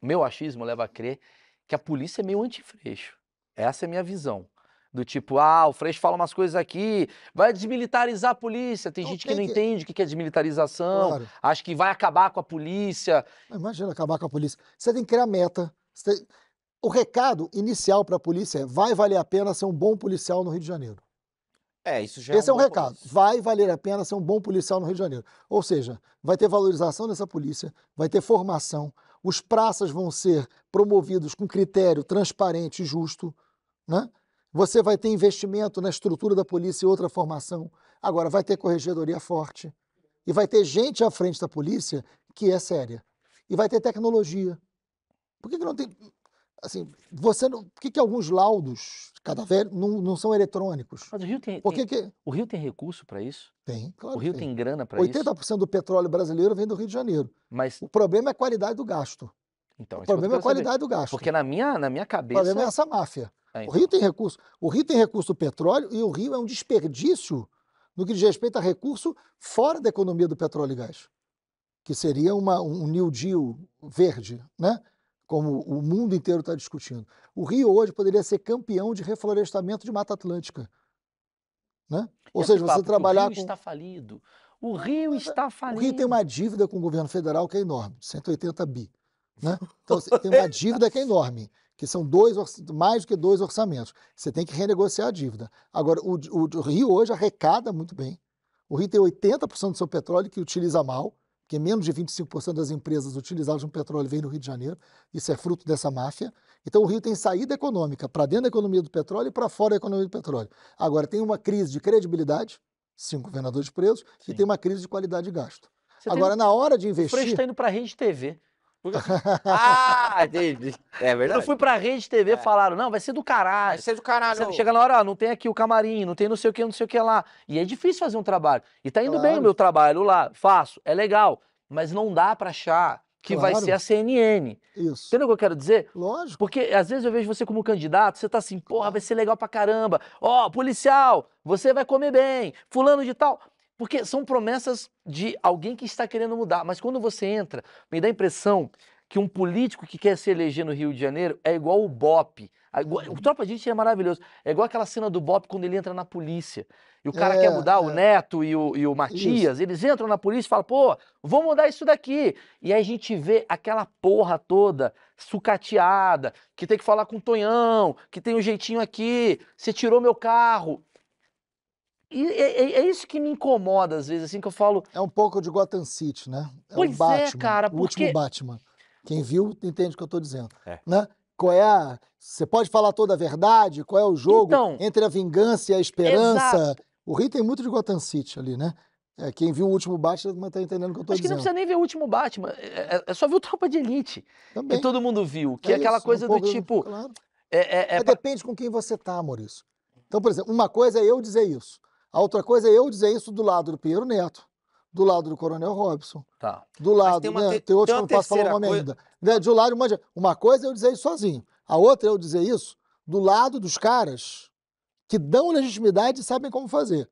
meu achismo leva a crer que a polícia é meio antifreixo. Essa é a minha visão. Do tipo, ah, o Freixo fala umas coisas aqui, vai desmilitarizar a polícia. Tem não gente tem que não que... entende o que é desmilitarização, claro. acha que vai acabar com a polícia. Imagina acabar com a polícia. Você tem que criar meta. Tem... O recado inicial para a polícia é: vai valer a pena ser um bom policial no Rio de Janeiro. É, isso já é Esse é um, é um recado. Polícia. Vai valer a pena ser um bom policial no Rio de Janeiro. Ou seja, vai ter valorização dessa polícia, vai ter formação, os praças vão ser promovidos com critério transparente e justo, né? Você vai ter investimento na estrutura da polícia e outra formação. Agora, vai ter corregedoria forte. E vai ter gente à frente da polícia que é séria. E vai ter tecnologia. Por que, que não tem assim, você não, por que, que alguns laudos cadavéricos não, não são eletrônicos? Mas o Rio tem, por que tem, que... O Rio tem recurso para isso? Tem, claro. O Rio tem, tem grana para isso? 80% do petróleo brasileiro vem do Rio de Janeiro. Mas... O problema é a qualidade do gasto. Então, o problema é a qualidade saber. do gasto. Porque na minha, na minha cabeça... O problema é essa máfia. É, então. O Rio tem recurso. O Rio tem recurso do petróleo e o Rio é um desperdício no que diz respeito a recurso fora da economia do petróleo e gás, que seria uma, um New Deal verde, né? como o mundo inteiro está discutindo. O Rio hoje poderia ser campeão de reflorestamento de Mata Atlântica. Né? Ou seja, papo, você trabalhar. O Rio com... está falido. O Rio está falido. O Rio tem uma dívida com o governo federal que é enorme 180 bi. Né? Então, você tem uma dívida que é enorme, que são dois, mais do que dois orçamentos. Você tem que renegociar a dívida. Agora, o, o, o Rio hoje arrecada muito bem. O Rio tem 80% do seu petróleo que utiliza mal porque menos de 25% das empresas utilizadas no petróleo vem do Rio de Janeiro, isso é fruto dessa máfia. Então o Rio tem saída econômica para dentro da economia do petróleo e para fora da economia do petróleo. Agora tem uma crise de credibilidade, cinco governadores presos, Sim. e tem uma crise de qualidade de gasto. Você Agora, na hora de investir. O Freixo está indo para a rede TV. Assim, ah, entendi. É verdade. Quando eu fui pra rede TV, é. falaram: não, vai ser do caralho. Vai ser do caralho. Você chega na hora, ó, ah, não tem aqui o camarim, não tem não sei o que, não sei o que lá. E é difícil fazer um trabalho. E tá indo claro. bem o meu trabalho lá, faço, é legal mas não dá para achar que claro. vai ser a CNN. Isso. Entendeu o que eu quero dizer? Lógico. Porque às vezes eu vejo você como candidato, você tá assim, porra, vai ser legal pra caramba. Ó, oh, policial, você vai comer bem. Fulano de tal. Porque são promessas de alguém que está querendo mudar. Mas quando você entra, me dá a impressão que um político que quer se eleger no Rio de Janeiro é igual o BOPE. O Tropa de Elite é maravilhoso. É igual aquela cena do Bob quando ele entra na polícia. E o cara é, quer mudar, é. o Neto e o, e o Matias, isso. eles entram na polícia e falam, pô, vou mudar isso daqui. E aí a gente vê aquela porra toda sucateada, que tem que falar com o Tonhão, que tem um jeitinho aqui, você tirou meu carro. E é, é, é isso que me incomoda, às vezes, assim, que eu falo... É um pouco de Gotham City, né? É pois um é, Batman, é, cara, porque... O último Batman. Quem viu entende o que eu estou dizendo, é. né? qual é a. Você pode falar toda a verdade? Qual é o jogo então, entre a vingança e a esperança? Exato. O Rio tem muito de Gotham City ali, né? É, quem viu o último Batman está entendendo o que eu estou dizendo. Acho que não precisa nem ver o último Batman. É, é, é só ver o Tropa de Elite. Também. Que todo mundo viu. Que é, é aquela isso, coisa um pouco, do tipo. Claro. É, depende com quem você tá, Maurício. Então, por exemplo, uma coisa é eu dizer isso. A outra coisa é eu dizer isso do lado do Pinheiro Neto do lado do Coronel Robson. Tá. Do lado, tem uma, né? tem outro tem que não posso falar uma ainda. Né? De um lado, uma, uma coisa é eu dizer isso sozinho. A outra é eu dizer isso do lado dos caras que dão legitimidade e sabem como fazer.